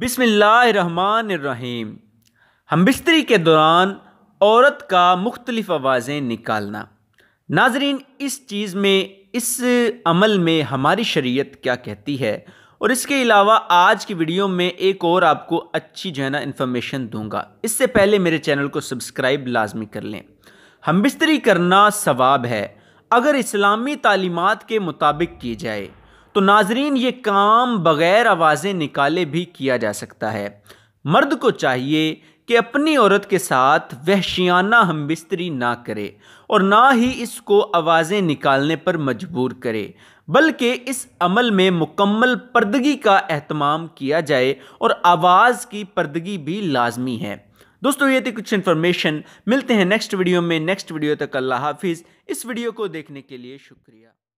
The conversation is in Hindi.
बिसमीम हम बिस्तरी के दौरान औरत का मुख्तलिफ आवाज़ें निकालना नाजरीन इस चीज़ में इस अमल में हमारी शरीयत क्या कहती है और इसके अलावा आज की वीडियो में एक और आपको अच्छी जो है ना इन्फॉर्मेशन दूंगा इससे पहले मेरे चैनल को सब्सक्राइब लाजमी कर लें हम बिस्तरी करना सवाब है अगर इस्लामी तालीमत के मुताबिक की जाए तो नाजरीन ये काम बग़ैर आवाज़ें निकाले भी किया जा सकता है मर्द को चाहिए कि अपनी औरत के साथ वहशियाना हम बिस्तरी ना करे और ना ही इसको आवाज़ें निकालने पर मजबूर करे बल्कि इस अमल में मुकम्मल पर्दगी का अहतमाम किया जाए और आवाज़ की पर्दगी भी लाजमी है दोस्तों ये थी कुछ इन्फॉर्मेशन मिलते हैं नेक्स्ट वीडियो में नेक्स्ट वीडियो तक अल्लाह हाफिज़ इस वीडियो को देखने के लिए शुक्रिया